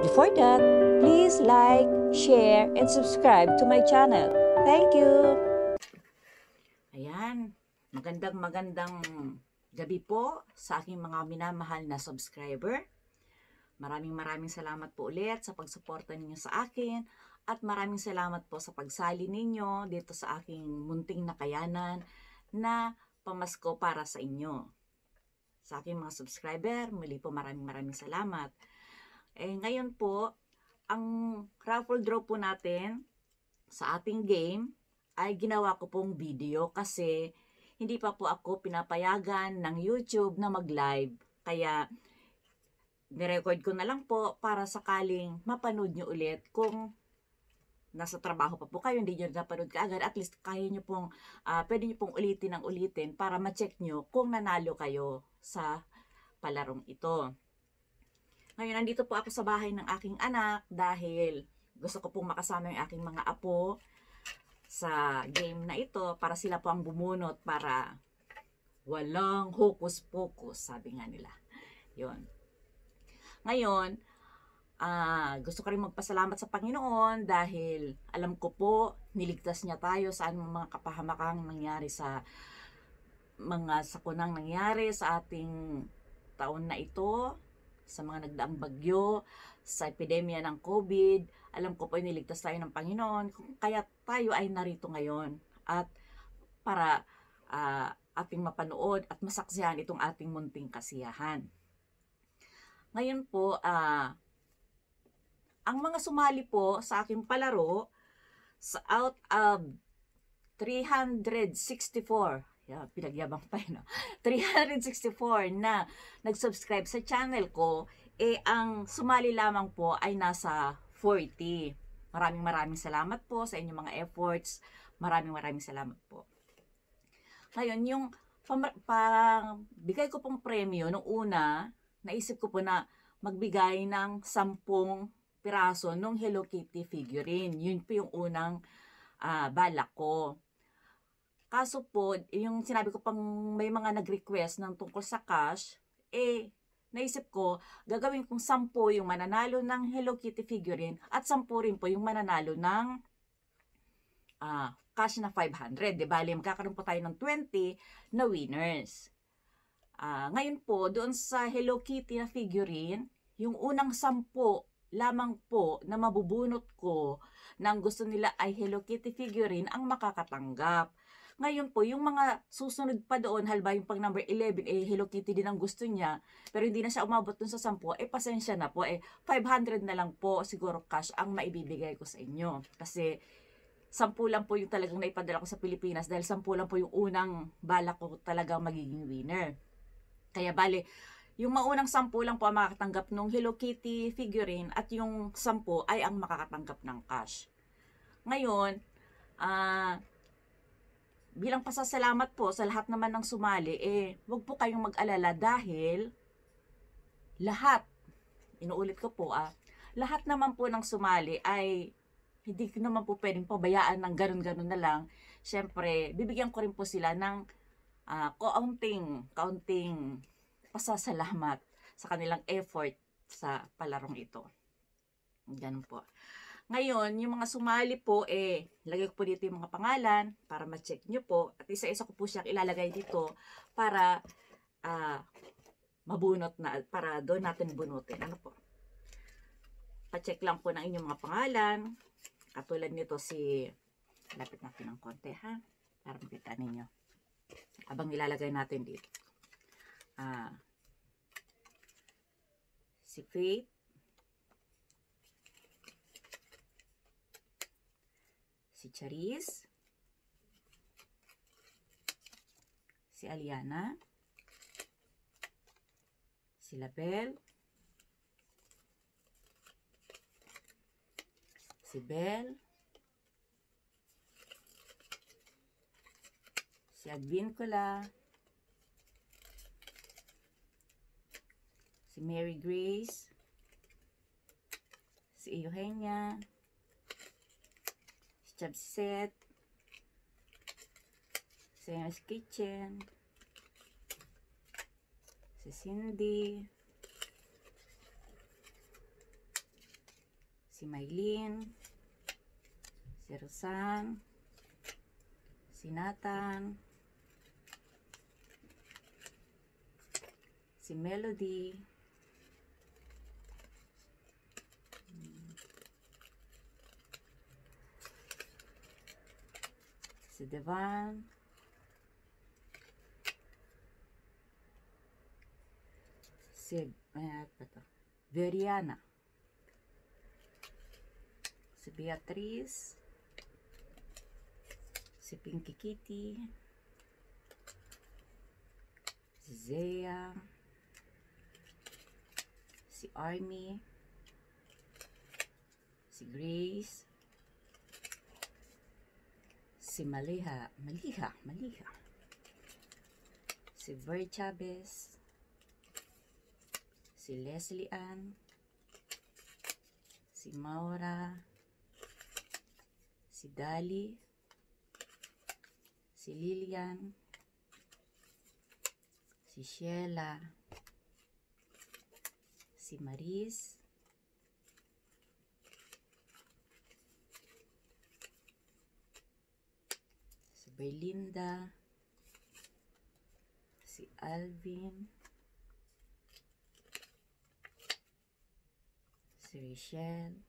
But before that, please like, share, and subscribe to my channel. Thank you! Ayan, magandang magandang gabi po sa aking mga minamahal na subscriber. Maraming maraming salamat po ulit sa pagsuporta ninyo sa akin at maraming salamat po sa pagsali ninyo dito sa aking munting nakayanan na pamasko para sa inyo. Sa aking mga subscriber, muli po maraming maraming salamat. Eh, ngayon po, ang raffle draw po natin sa ating game ay ginawa ko pong video kasi hindi pa po ako pinapayagan ng YouTube na mag-live. Kaya, nirecord ko na lang po para sakaling mapanood nyo ulit kung nasa trabaho pa po kayo, hindi nyo napanood kaagad, at least kaya nyo pong, uh, pwede nyo pong ulitin ng ulitin para ma-check nyo kung nanalo kayo sa palarong ito. Ngayon, nandito po ako sa bahay ng aking anak dahil gusto ko pong makasama yung aking mga apo sa game na ito para sila po ang bumunot para walang hokus-pokus, sabi nga nila. yon Ngayon, uh, gusto ko rin magpasalamat sa Panginoon dahil alam ko po, niligtas niya tayo sa anumang mga kapahamakang nangyari sa mga sakunang nangyari sa ating taon na ito sa mga nagdaang bagyo, sa epidemya ng COVID. Alam ko po, iniligtas tayo ng Panginoon. Kaya tayo ay narito ngayon. At para uh, ating mapanood at masaksihan itong ating munting kasiyahan. Ngayon po, uh, ang mga sumali po sa aking palaro, sa out of 364 yeah, pinagyabang pa yun, no? 364 na nag-subscribe sa channel ko, eh ang sumali lamang po ay nasa 40. Maraming maraming salamat po sa inyong mga efforts. Maraming maraming salamat po. Ngayon, yung pang bigay ko pong premyo, nung una, naisip ko po na magbigay ng 10 piraso nung Hello Kitty figurine. Yun po yung unang uh, balak ko. Kaso po, yung sinabi ko pang may mga nag-request ng tungkol sa cash, eh, naisip ko, gagawin kong 10 yung mananalo ng Hello Kitty figurine at 10 rin po yung mananalo ng uh, cash na 500. Di ba? Magkakaroon po tayo ng 20 na winners. Uh, ngayon po, doon sa Hello Kitty na figurine, yung unang 10 lamang po na mabubunot ko na gusto nila ay Hello Kitty figurine ang makakatanggap. Ngayon po, yung mga susunod pa doon, halba yung pang number 11, eh Hello Kitty din ang gusto niya, pero hindi na siya umabot dun sa 10, eh pasensya na po, eh 500 na lang po siguro cash ang maibibigay ko sa inyo. Kasi 10 lang po yung talagang naipadala ko sa Pilipinas dahil 10 lang po yung unang bala ko talagang magiging winner. Kaya bale, yung maunang 10 lang po ang makakatanggap ng Hello Kitty figurine at yung 10 ay ang makakatanggap ng cash. Ngayon, uh, bilang pasasalamat po sa lahat naman ng sumali, eh, wag po kayong mag-alala dahil lahat, inuulit ko po ah, lahat naman po ng sumali ay hindi ko naman po pwedeng pabayaan ng ganun-ganun na lang. Siyempre, bibigyan ko rin po sila ng uh, kaunting, kaunting pasasalamat sa kanilang effort sa palarong ito. Ganun po. Ngayon, yung mga sumali po, eh, lagay ko po dito yung mga pangalan para ma-check nyo po. At isa-isa ko po siyang ilalagay dito para uh, mabunot na, para doon natin bunutin. Ano po? Pa-check lang po ng inyong mga pangalan. Katulad nito si, lapit natin ng konti ha, para makita ninyo. Abang ilalagay natin dito. Ah, uh, si Faith, si Charisse, si Aliana, si Lapel, si Bell, si Advincula, si Mary Grace, si Eugenia, job set, Sarah's Kitchen, si Cindy, si Maylin, si Rosan, si Nathan, si Melody, divan. Si ayan pa Veriana. Si Beatriz. Si Pinky Kitty. Si Zea. Si Army. Si Grace si Maliha, Maliha, Maliha, si Ver Chavez, si Leslie Ann, si Maura, si Dali, si Lilian, si Sheila, si Maris, Berlinda, si Alvin, si Richelle,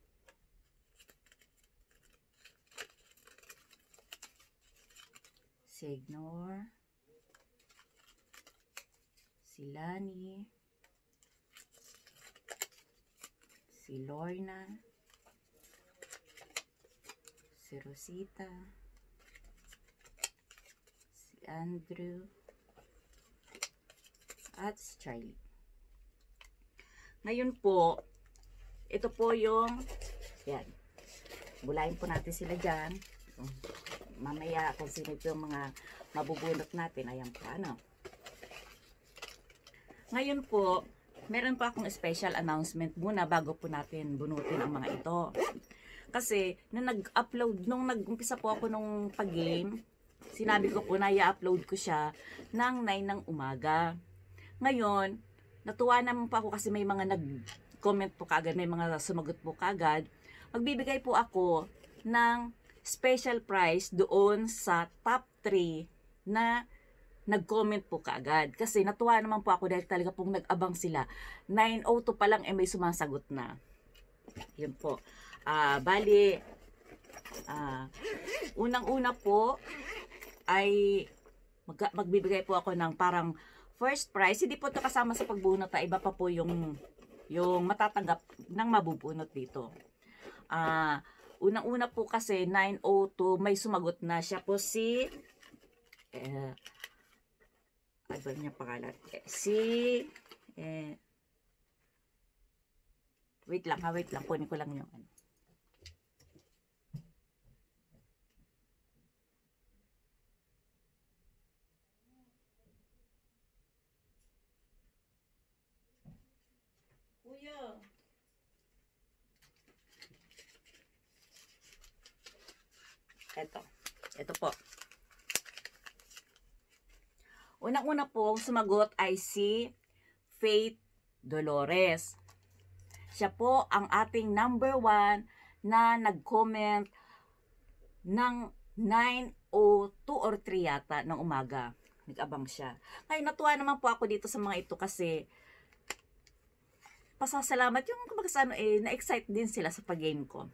si Ignore, si Lani, si Lorna, si Rosita, Andrew, at ah, si Charlie. Ngayon po, ito po yung, yan, bulayin po natin sila diyan. Mamaya, kung sino po yung mga mabubunot natin, ayan po, ano. Ngayon po, meron pa akong special announcement muna bago po natin bunutin ang mga ito. Kasi, nung nag-upload, nung nag-umpisa po ako nung pag-game, Sinabi ko po na i-upload ko siya ng 9 ng umaga. Ngayon, natuwa naman po ako kasi may mga nag-comment po kagad, may mga sumagot po kagad. Magbibigay po ako ng special prize doon sa top 3 na nag-comment po kaagad. Kasi natuwa naman po ako dahil talaga pong nag-abang sila. 902 pa lang eh may sumasagot na. Yun po. Uh, ah, bali, uh, ah, unang-una po, ay mag magbibigay po ako ng parang first prize. Hindi po ito kasama sa pagbunot. Ah. Iba pa po yung, yung matatanggap ng mabubunot dito. Ah, uh, unang-una po kasi 902 may sumagot na siya po si eh, ano niya pangalan? Eh, si eh, wait lang ha, ah, wait lang. Kunin ko lang yung ano. Kuya. Ito. Ito po. Unang-una pong sumagot ay si Faith Dolores. Siya po ang ating number one na nag-comment ng 9 o 2 or 3 yata ng umaga. Nag-abang siya. Ngayon, natuwa naman po ako dito sa mga ito kasi pasasalamat yung kumbaga ano eh na-excite din sila sa pag-game ko.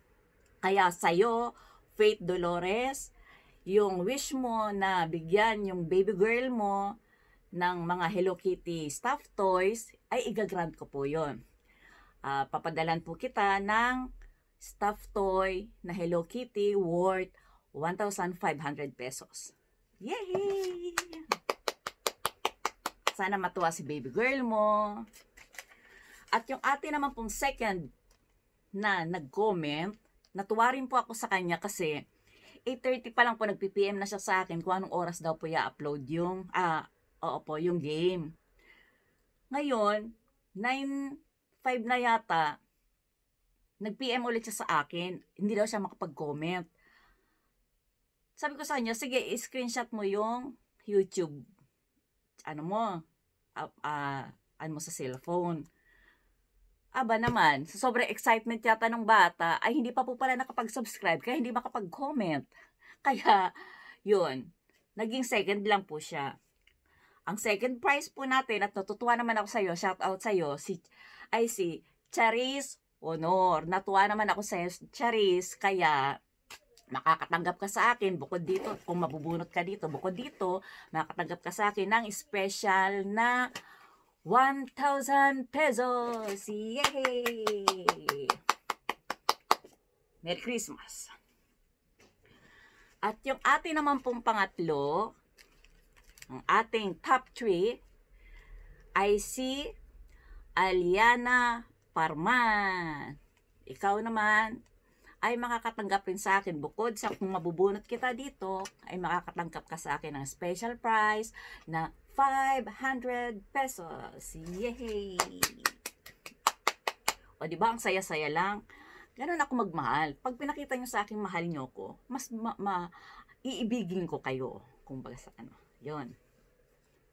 Kaya sa'yo, Faith Dolores, yung wish mo na bigyan yung baby girl mo ng mga Hello Kitty stuff toys, ay igagrant ko po yon. Uh, ah, papadalan po kita ng stuff toy na Hello Kitty worth 1,500 pesos. Yay! Sana matuwa si baby girl mo. At yung ate naman pong second na nag-comment, natuwa rin po ako sa kanya kasi 8.30 pa lang po nag-PPM na siya sa akin kung anong oras daw po i-upload yung, ah, oo po, yung game. Ngayon, 9.05 na yata, nag-PM ulit siya sa akin. Hindi daw siya makapag-comment. Sabi ko sa kanya, sige, screenshot mo yung YouTube, ano mo, uh, uh, ano mo sa cellphone. Aba naman, sa sobrang excitement yata ng bata, ay hindi pa po pala nakapag-subscribe, kaya hindi makapag-comment. Kaya, yun, naging second lang po siya. Ang second prize po natin, at natutuwa naman ako sa iyo, shout out sa iyo, si, ay si Charis Honor. Natuwa naman ako sa iyo, Charis, kaya makakatanggap ka sa akin bukod dito kung mabubunot ka dito bukod dito makakatanggap ka sa akin ng special na 1,000 pesos! Yay! Merry Christmas! At yung atin naman pong pangatlo, ang ating top 3, ay si Aliana Parman. Ikaw naman ay makakatanggap rin sa akin. Bukod sa kung mabubunot kita dito, ay makakatanggap ka sa akin ng special prize na 500 pesos. Yay! O, di ba? Ang saya-saya lang. Ganun ako magmahal. Pag pinakita nyo sa akin, mahal nyo ko, mas ma, ma iibigin ko kayo. Kung baga sa ano. Yun.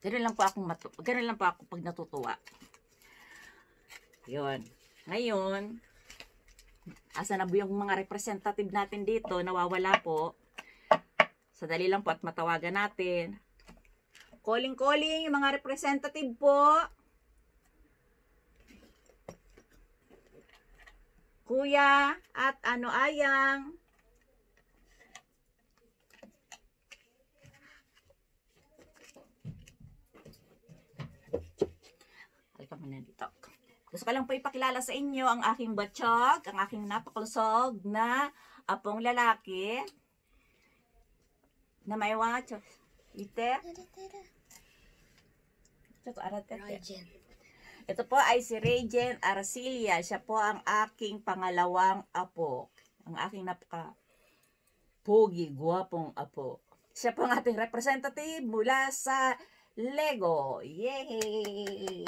Ganun lang po ako, matu ganun lang po ako pag natutuwa. Yun. Ngayon, asa na po yung mga representative natin dito, nawawala po. Sadali lang po at matawagan natin. Calling-calling yung mga representative po. Kuya at ano ayang. Halika muna dito. Gusto ko lang po ipakilala sa inyo ang aking batsyog, ang aking napakalusog na apong lalaki na may watch. Ite? Ite? Ito, Ito po ay si Regent Arcelia. Siya po ang aking pangalawang apo. Ang aking napaka pogi, guwapong apo. Siya po ang ating representative mula sa Lego. Yay!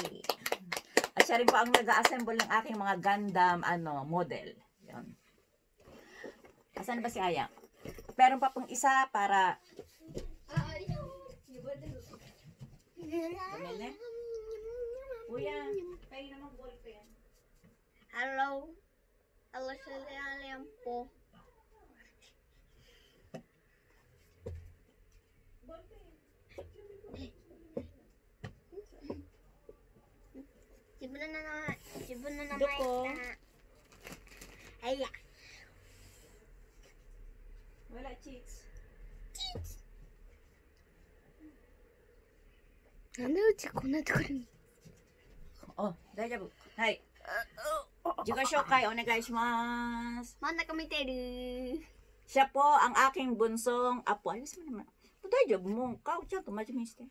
At siya rin po ang nag-assemble ng aking mga Gundam ano, model. Yun. Asan na ba si Aya? Meron pa pong isa para Gamel na? Kuya, kayo naman ball Hello. Hello, Silialian po. Sibun na naman. Sibun na naman. Doko. Ayan. なんでうちこんなところにお、大丈夫。はい。自己紹介お願いします。真ん中見てる siya po ang aking bunsong apo. Ayos mo naman. mo. Kau, tiyan, tumajimik siya.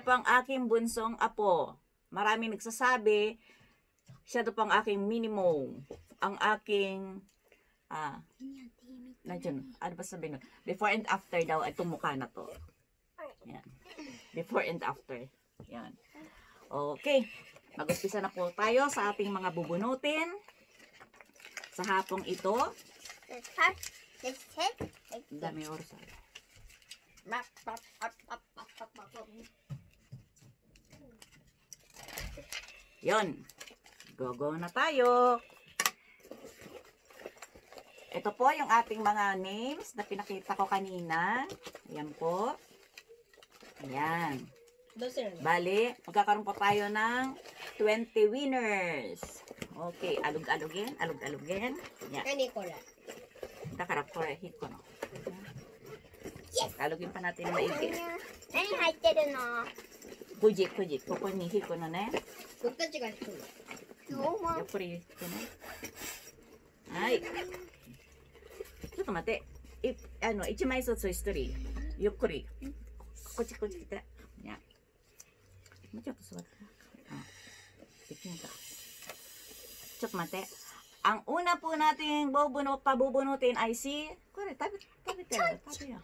Siya ang aking bunsong apo. Marami nagsasabi, siya to aking minimum. Ang aking, ah, nandiyan, ano ba sabihin nun? Before and after daw, itong mukha na to. Yan. Before and after. Yan. Okay. Mag-umpisa na po tayo sa ating mga bubunutin sa hapong ito. Let's have, Dami oras. Ah. Yun. Go-go na tayo. Ito po yung ating mga names na pinakita ko kanina. Ayan po. Ayan. Bali, magkakaroon po tayo ng 20 winners. Okay, alug-alugin, alug-alugin. Yan. Kani ko lang. Takarap ko, eh, hit ko no. Yes. Alugin pa natin na maigi. Nani haitte rin no. Kuji, kuji. Koko ni hit ko no ne. Kottachi ga hit ko. No, ma. Yappari hit ko ne. Ano, Hai. ちょっと待って。いあの1枚ずつ1人ゆっくり。こっちこっち来て。いや。もうちょっと座って。うん。できないか。ちょっと待って。Ang una po nating bubuno, pabubunutin ay si... Kore, tabi, tabi tayo. Tabi yan.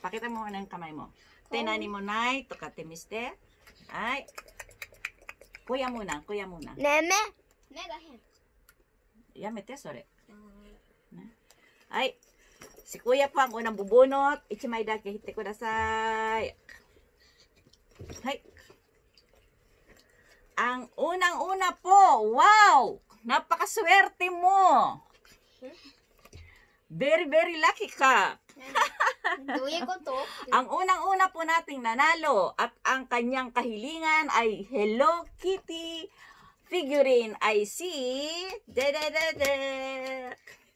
Pakita mo ang kamay mo. Tenani mo nai, tukate miste. Ay. Kuya muna, kuya muna. Neme. 目が変。Ya, mete, sorry. Ay, si Kuya po ang unang bubunot. Ichimay da, kihite ko dasay. Ay. Ang unang-una po, wow! Napakaswerte mo! Very, very lucky ka. Duya ko to. ang unang-una po nating nanalo at ang kanyang kahilingan ay Hello Kitty f i g u r i n I see... でで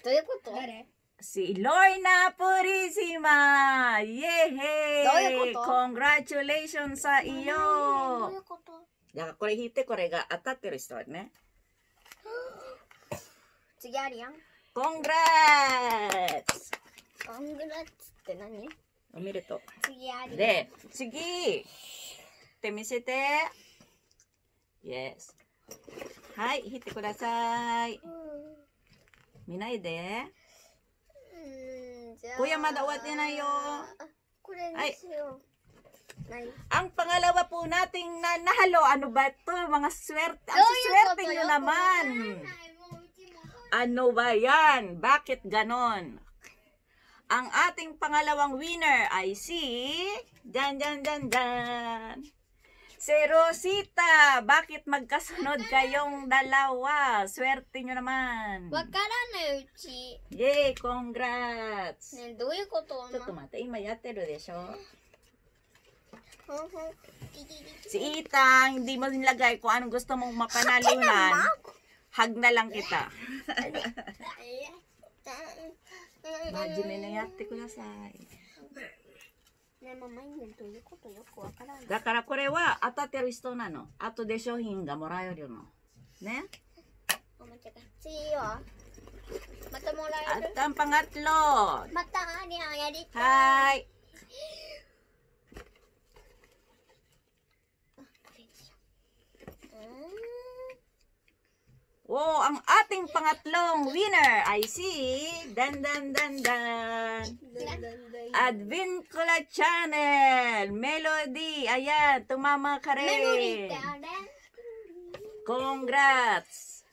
どういうこと誰 Si Lorna p u r i イ。どういうこと c どういうことだからこれ引いてこれが当たってる人はね。次あるやん。Congrats! コングラッツって何おめでと次あるで、次て見せて。Yes. はい、引いてください。見ないで。Kuya, ma daw at na yun. Ay. Ang pangalawa po nating na nahalo, ano ba ito? Mga swerte. Ang swerte nyo naman. Ano ba yan? Bakit ganon? Ang ating pangalawang winner ay si... Dan, dan, dan, dan. Si Rosita, bakit magkasunod kayong dalawa? Swerte nyo naman. Wag ka na Nerchi. Yay, congrats. Ne, do you koto ちょっと na? 待って、今やってるでしょ Si Itang, hindi mo nilagay kung anong gusto mong mapanalunan. Hag na lang kita. Majime na yatte kudasai. ねママインということよくわからないだからこれは当たってる人なの後で商品がもらえるのねおもちゃが次はまたもらえるあったんぱがっろまたありゃやりたいはいうん Wow, ang ating pangatlong winner ay si dan dan dan dan. Advincula Channel, Melody. Ayan, tumama ka rin. Congrats.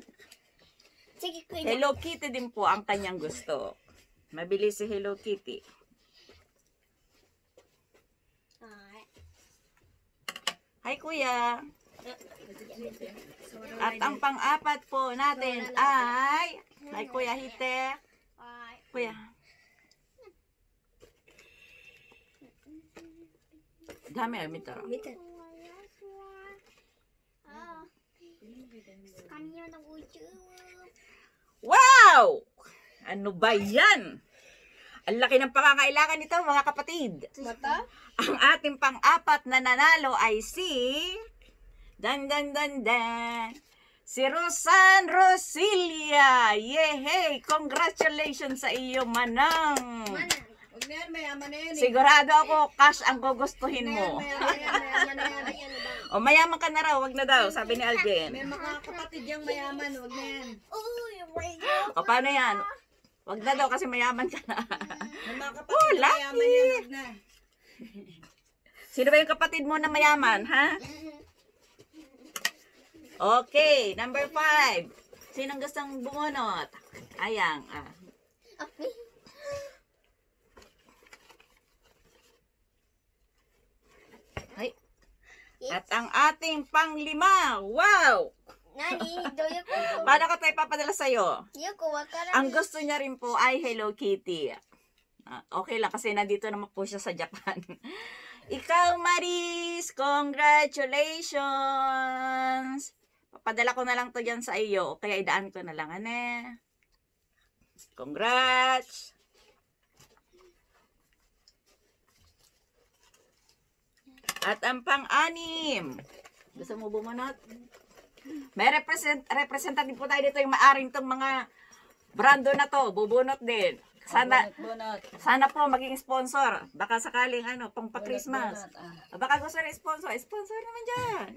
Hello Kitty din po ang kanyang gusto. Mabilis si Hello Kitty. Hi, Kuya. Uh, at ang pang-apat po natin ay, ay Kuya Hite. Kuya. Dami ay ah, mitara. Wow! Ano ba yan? Ang laki ng pangangailangan nito, mga kapatid. Mata? Ang ating pang-apat na nanalo ay si... Dan, dan, dan, dan. Si Rosan Rosilia. Yehey! Congratulations sa iyo, Manang. Manang. Eh. Sigurado ako, cash ang gugustuhin mo. o mayaman ka na raw, wag na daw, sabi ni Alvin. May mga kapatid yung mayaman, wag na yan. O paano yan? Wag na daw kasi mayaman ka na. May mga oh, lucky. mayaman yan, wag na. Sino ba yung kapatid mo na mayaman, ha? Okay, number five. Sinong gustong bumunot? Ayang. Ah. Okay. Ay. At ang ating panglima. Wow! Nani, doyo ko. Paano ko tayo papadala sa'yo? Yoko, wakarami. Ang gusto niya rin po ay Hello Kitty. Ah, okay lang kasi nandito naman po siya sa Japan. Ikaw, Maris, congratulations! Padala ko na lang to dyan sa iyo. kaya idaan ko na lang, ane. Congrats! At ang pang-anim. Gusto mo bumunot? May represent representative po tayo dito yung maaring tong mga brando na to. Bubunot din. Sana bunot, bunot. sana po maging sponsor. Baka sakaling ano, pang pa-Christmas. Ah. Baka gusto rin sponsor. Sponsor naman diyan.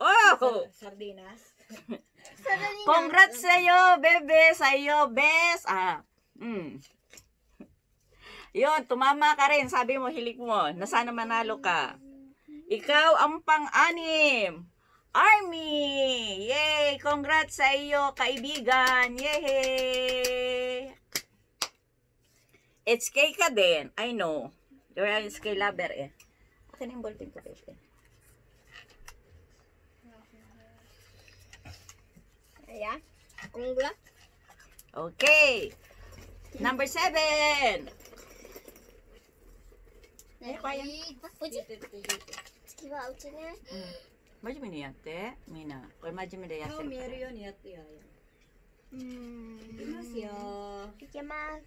Oh! Sardinas. Sardinas. Congrats sa iyo, bebe, sa iyo, best. Ah. Mm. Yon, tumama ka rin, sabi mo hilik mo. Nasana manalo ka. Ikaw ang pang-anim. Army! Yay! Congrats sa iyo, kaibigan! Yay! It's kay ka din. I know. You're a kay lover eh. Akin yung ballpen ko, Akong black. Okay. Number seven. ね、これ。おじ。次はうちね。うん。真面目にやって、みんな。これ真面目でやってる。見えるようにやってや。うん。いきますよ。いけます。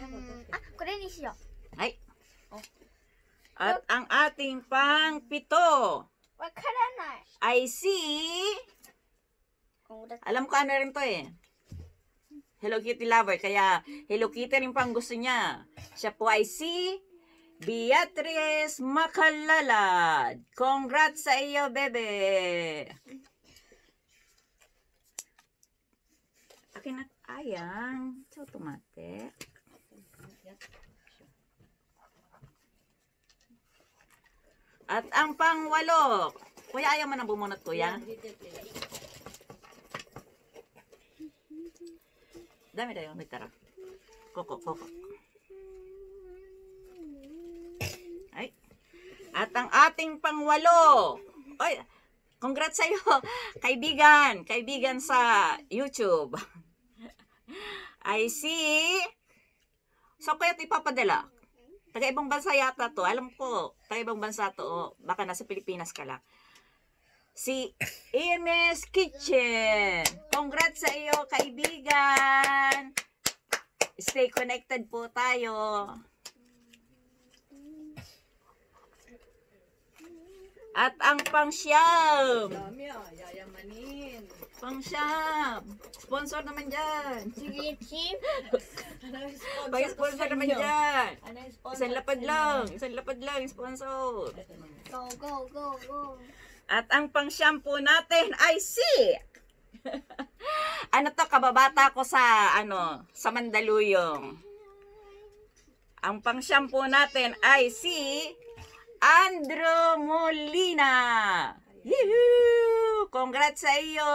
あ、これにしよう。はい。At ang ating pang pito. Wala na. I see. Alam ko ano rin to eh. Hello Kitty lover. Kaya Hello Kitty rin pang gusto niya. Siya po ay si Beatrice Makalalad. Congrats sa iyo, bebe. Akin na, ayan. Sa automatic. At ang pangwalo. Kuya, ayaw mo nang bumunot, kuya. ダメだよ、見たら。ここ、ここ。はい。At ang ating pangwalo. Oy, congrats sa'yo, kaibigan. Kaibigan sa YouTube. I see. So, kaya't ipapadala. Taga ibang bansa yata to. Alam ko, taga ibang bansa to. O, oh, baka nasa Pilipinas ka lang si EMS Kitchen. Congrats sa iyo, kaibigan! Stay connected po tayo. At ang pangsyam. Dami ah. Pangsyam. Sponsor naman dyan. Sige, Chief. Pag-sponsor naman dyan. Isang lapad lang. Isang lapad lang, sponsor. Go, go, go, go. At ang pangsyam po natin ay si Ano to kababata ko sa ano, sa Mandaluyong. Ang pangsyam po natin ay si Andrew Molina. Yoo! Congrats sa iyo,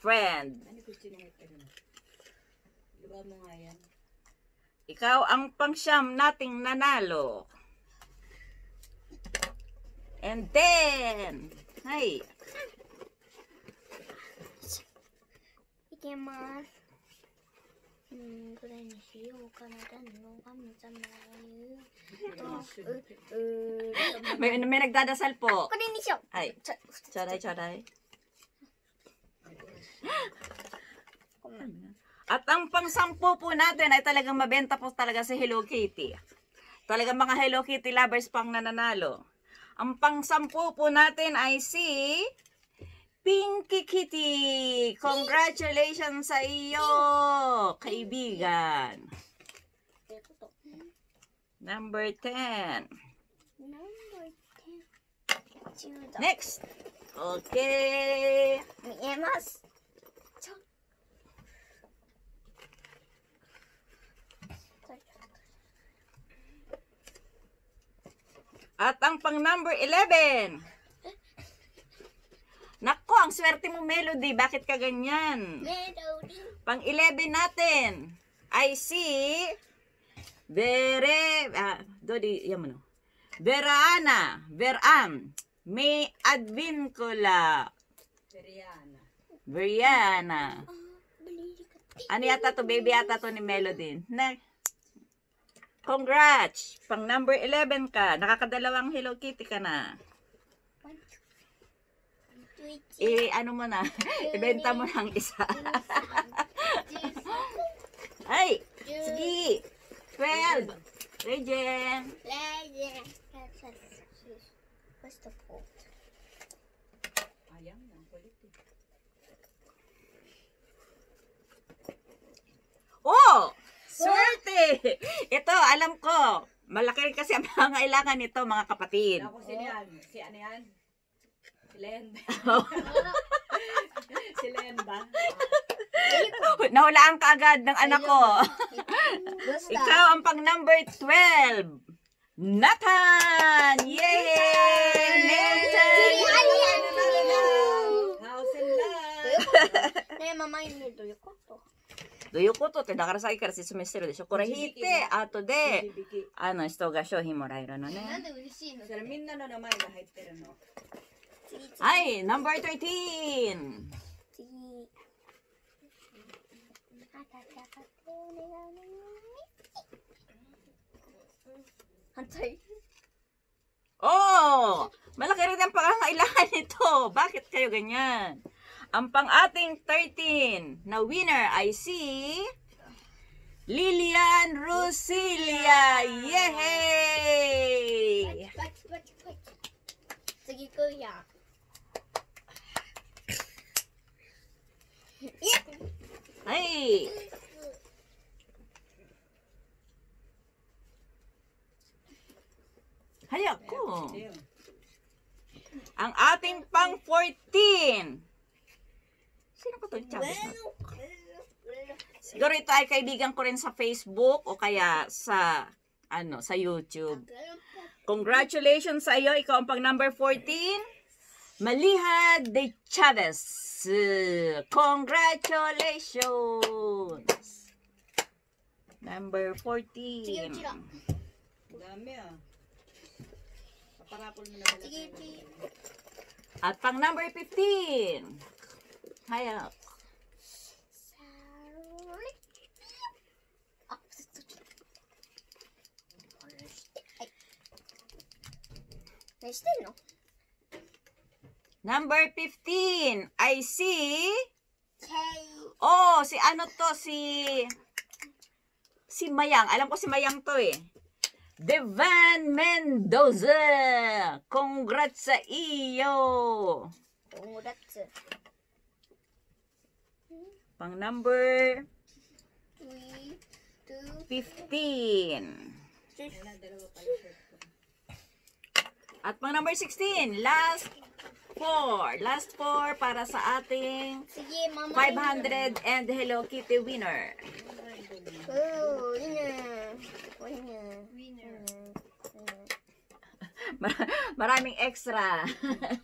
friend. Diba Ikaw ang pangsyam nating nanalo and ten. はい。いけます。うん、どれにしようかな。Dan no kami sa mayu. To, uh, uh, May, may nagdadasal po. これにしよう。はい。ちょ、ちょうだいちょうだい。At ang pangsampo po natin ay talagang mabenta po talaga si Hello Kitty. Talagang mga Hello Kitty lovers pang nananalo. Ang pangsampu po natin ay si Pinky Kitty. Congratulations sa iyo, kaibigan. Number 10. Number 10. Next. Okay. Miemos. At ang pang number 11. Nako, ang swerte mo, Melody. Bakit ka ganyan? Melody. Pang 11 natin. I see Vere, ah, Dodi, yan mo no. Verana, Veram, may advincula. Veriana. Veriana. Ah, ano yata to, baby yata to ni Melody. Next. Congrats! Pang number 11 ka. Nakakadalawang Hello Kitty ka na. I, ano mo na? Ibenta mo lang isa. Ay! Sige! 12! Legend! Legend! What's the point? Ayan, ang kulit Oh! Swerte! Ito, alam ko. Malaki kasi ang pangailangan nito, mga kapatid. Ako si Lian. Si ano yan? Si Len. si Len ba? Nahulaan ka agad ng anak ko. Ikaw ang pang number 12. Nathan! Yay! Nathan! Nathan! House in love! 내 마마 있는 놀이코도 どいうことって、だからさっきから説明してるでしょ。これ引いて、後で、あの人が商品もらえるのね。なんで嬉しいのそれみんなの名前が入ってるの。はい、ナンバー13。反対。o Malaki rin ang pangangailangan nito. Bakit kayo ganyan? Ang pang-ating 13 na winner ay si Lilian Rosilia. Yehey! Sige kuya. Ay! Hali ko. Ang ating pang 14 Sino ko to? Chavez na to? Siguro ito ay kaibigan ko rin sa Facebook o kaya sa ano sa YouTube. Congratulations sa iyo. Ikaw ang pag number 14. Malihad de Chavez. Congratulations! Number 14. Sige, chika. Dami ah. Paparapol mo na pala. At pang number 15. Hayır. Next din, no? Number 15, I see... Kay. Oh, si ano to, si... Si Mayang. Alam ko si Mayang to eh. Devan Mendoza! Congrats sa iyo! Congrats. Pang number 15. At pang number 16, last 4. Last 4 para sa ating Sige, mama, 500 and Hello Kitty winner. Oh, winner. Winner. Winner. Mar maraming extra.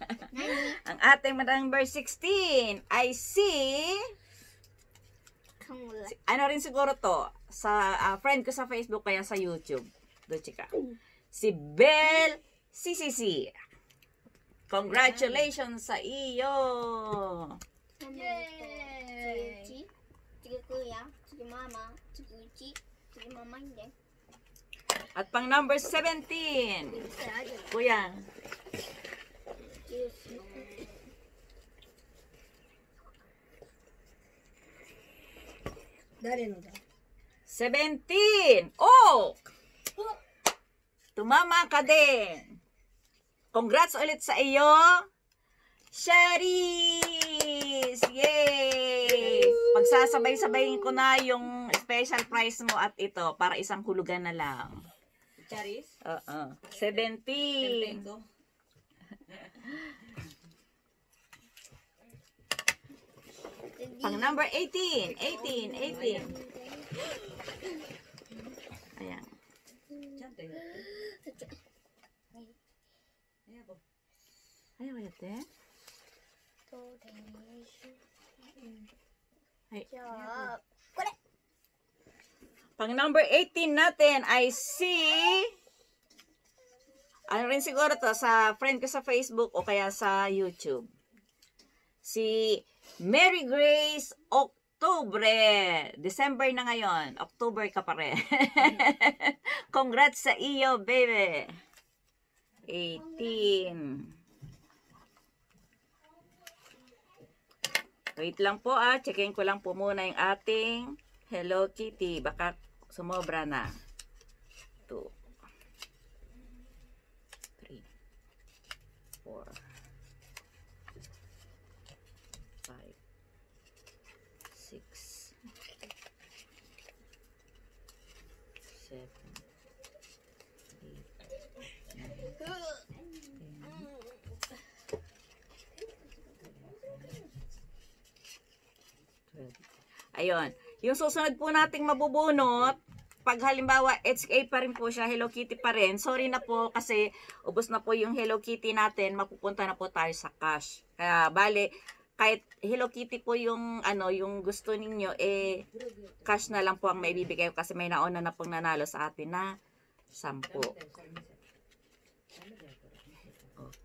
Ang ating number 16 I see akong wala. Ano rin siguro to, sa uh, friend ko sa Facebook kaya sa YouTube. Dochi ka. Mm. Si Bel CCC. Congratulations yeah. sa iyo! Yay! Sige kuya, sige mama, sige uchi, sige At pang number 17. Kuya. Kuya. 誰のだ 17. Oh! Tumama ka din. Congrats ulit sa iyo, Sharis! Yay! Pagsasabay-sabayin ko na yung special prize mo at ito para isang hulugan na lang. Charis? Oo. Uh -uh. 17. 17 Pang number 18. 18, 18. Ayan. Ayan ko yate. Ay. Kore! Pang number 18 natin I see. Ano rin siguro to sa friend ko sa Facebook o kaya sa YouTube. Si Merry Grace October. December na ngayon. October ka pa rin. Congrats sa iyo, baby. 18. Wait lang po ah. Checkin ko lang po muna yung ating Hello Kitty. Baka sumobra na. 2. Ayun. Yung susunod po nating mabubunot, pag halimbawa HK pa rin po siya, Hello Kitty pa rin, sorry na po kasi ubos na po yung Hello Kitty natin, mapupunta na po tayo sa cash. Kaya bale, kahit Hello Kitty po yung ano yung gusto ninyo eh cash na lang po ang maibibigay kasi may nauna na pong nanalo sa atin na 10.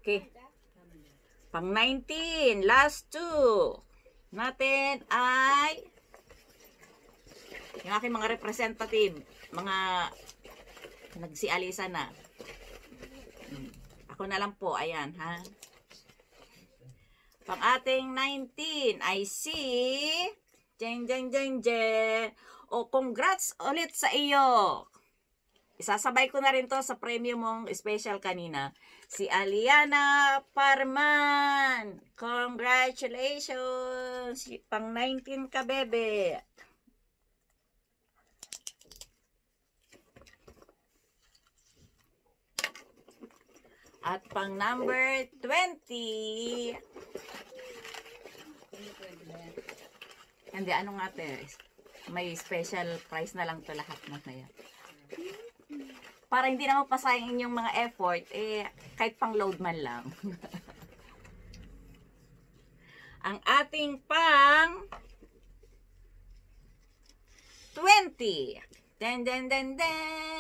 Okay. Pang 19, last two natin ay yung aking mga representative, mga nagsialisa na. Hmm. Ako na lang po, ayan ha. Pang ating 19, I see. Jen, jen, jen, jen. O, congrats ulit sa iyo. Isasabay ko na rin to sa premium mong special kanina. Si Aliana Parman. Congratulations! Pang 19 ka, bebe. At pang number 20. Hindi, ano nga te? May special price na lang to lahat na yan. Para hindi na mapasayang inyong mga effort, eh, kahit pang load man lang. Ang ating pang 20. Den, den, den, den.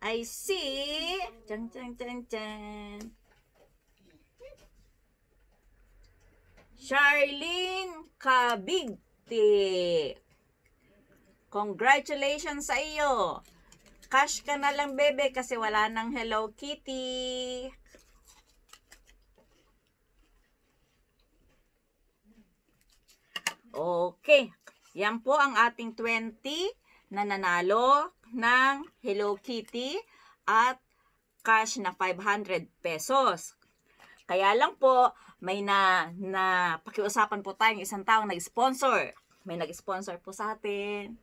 I see. Chan, chan, chan, chan. Charlene Kabigti. Congratulations sa iyo. Cash ka na lang, bebe, kasi wala nang Hello Kitty. Okay. Yan po ang ating 20 na nanalo ng Hello Kitty at cash na 500 pesos. Kaya lang po, may na, na pakiusapan po tayong isang taong nag-sponsor. May nag-sponsor po sa atin.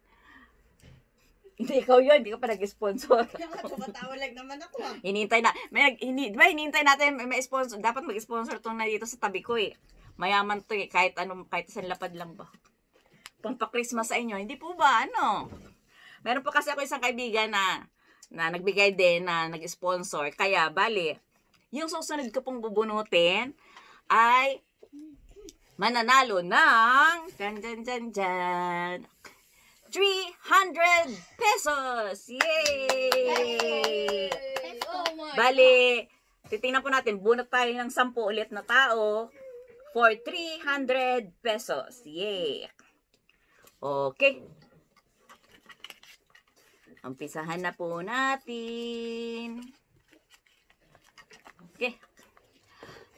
Hindi ikaw yun, hindi ka pa nag-sponsor. Tumatawa lang naman ako. Ah. na. May, nag, hindi, diba, hinintay natin may, may sponsor. Dapat mag-sponsor tong na dito sa tabi ko eh. Mayaman to eh. Kahit, ano, kahit isang lapad lang ba. Pampakristmas sa inyo. Hindi po ba ano? Meron po kasi ako isang kaibigan na, na nagbigay din, na nag-sponsor. Kaya, bali, yung susunod ko pong bubunutin ay mananalo ng dyan, dyan, dyan, dyan, 300 pesos! Yay! Bali, titingnan po natin, bunot tayo ng 10 ulit na tao for 300 pesos. Yay! Okay. Umpisahan na po natin. Okay.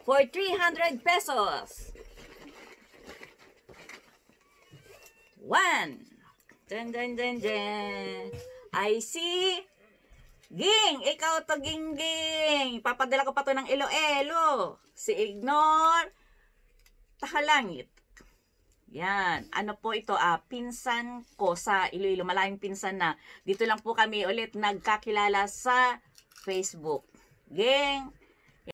For 300 pesos. One. Dun, dun, dun, dun. I see. Ging, ikaw to, Ging, Ging. Papadala ko pa to ng Iloelo. Si Ignore. Tahalangit. Yan. Ano po ito? Ah, pinsan ko sa Iloilo. Malayong pinsan na. Dito lang po kami ulit nagkakilala sa Facebook. Gang!